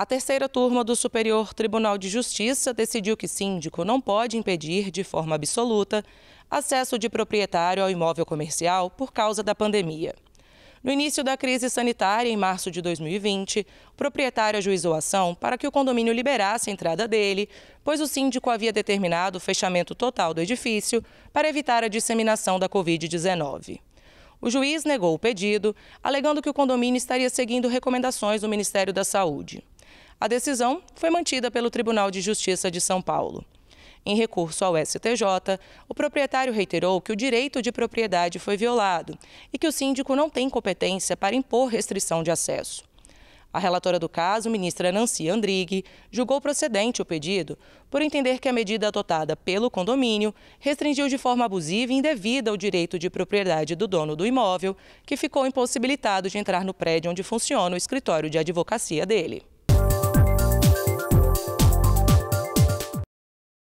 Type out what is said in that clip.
A terceira turma do Superior Tribunal de Justiça decidiu que síndico não pode impedir, de forma absoluta, acesso de proprietário ao imóvel comercial por causa da pandemia. No início da crise sanitária, em março de 2020, o proprietário ajuizou a ação para que o condomínio liberasse a entrada dele, pois o síndico havia determinado o fechamento total do edifício para evitar a disseminação da Covid-19. O juiz negou o pedido, alegando que o condomínio estaria seguindo recomendações do Ministério da Saúde. A decisão foi mantida pelo Tribunal de Justiça de São Paulo. Em recurso ao STJ, o proprietário reiterou que o direito de propriedade foi violado e que o síndico não tem competência para impor restrição de acesso. A relatora do caso, ministra Nancy Andrighi, julgou procedente o pedido por entender que a medida adotada pelo condomínio restringiu de forma abusiva e indevida o direito de propriedade do dono do imóvel, que ficou impossibilitado de entrar no prédio onde funciona o escritório de advocacia dele.